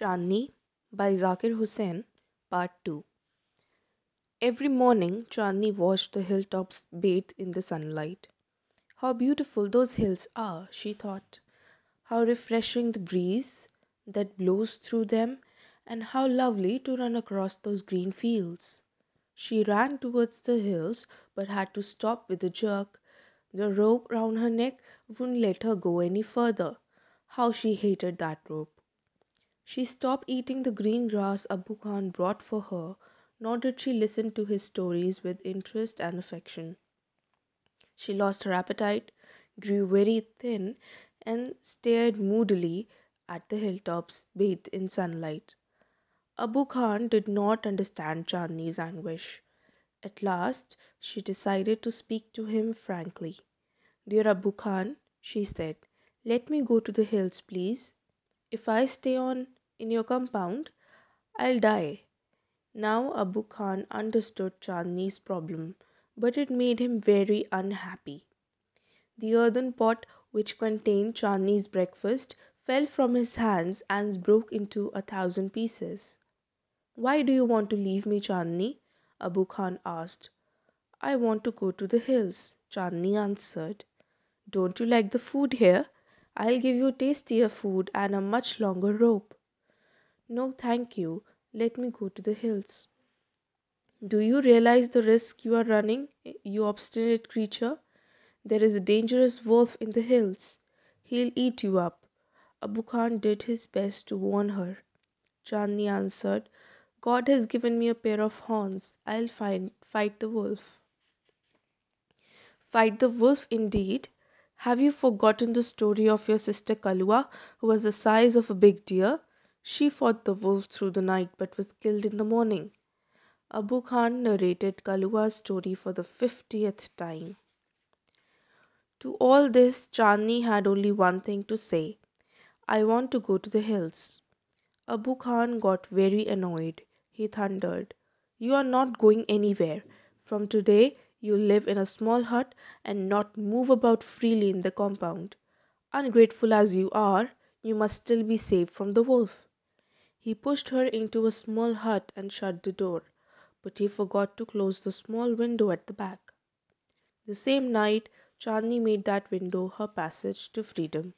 Chandni by Zakir Hussain, Part 2. Every morning Chandni watched the hilltops bathe in the sunlight. How beautiful those hills are, she thought. How refreshing the breeze that blows through them, and how lovely to run across those green fields. She ran towards the hills but had to stop with a jerk. The rope round her neck wouldn't let her go any further. How she hated that rope! She stopped eating the green grass Abu Khan brought for her, nor did she listen to his stories with interest and affection. She lost her appetite, grew very thin, and stared moodily at the hilltops bathed in sunlight. Abu Khan did not understand Chandni's anguish. At last she decided to speak to him frankly. Dear Abu Khan, she said, let me go to the hills, please. If I stay on, in your compound? I'll die. Now Abu Khan understood Chandni's problem, but it made him very unhappy. The earthen pot which contained Chandni's breakfast fell from his hands and broke into a thousand pieces. Why do you want to leave me, Chandni? Abu Khan asked. I want to go to the hills, Chandni answered. Don't you like the food here? I'll give you tastier food and a much longer rope. "No, thank you; let me go to the hills." "Do you realize the risk you are running, you obstinate creature? There is a dangerous wolf in the hills. He'll eat you up." Abu Khan did his best to warn her. Chandni answered, "God has given me a pair of horns. I'll fight the wolf." "Fight the wolf indeed! Have you forgotten the story of your sister Kalua, who was the size of a big deer? She fought the wolf through the night but was killed in the morning. Abu Khan narrated Kalua's story for the fiftieth time. To all this, Chani had only one thing to say I want to go to the hills. Abu Khan got very annoyed. He thundered, You are not going anywhere. From today, you live in a small hut and not move about freely in the compound. Ungrateful as you are, you must still be safe from the wolf. He pushed her into a small hut and shut the door, but he forgot to close the small window at the back. The same night Chandni made that window her passage to freedom.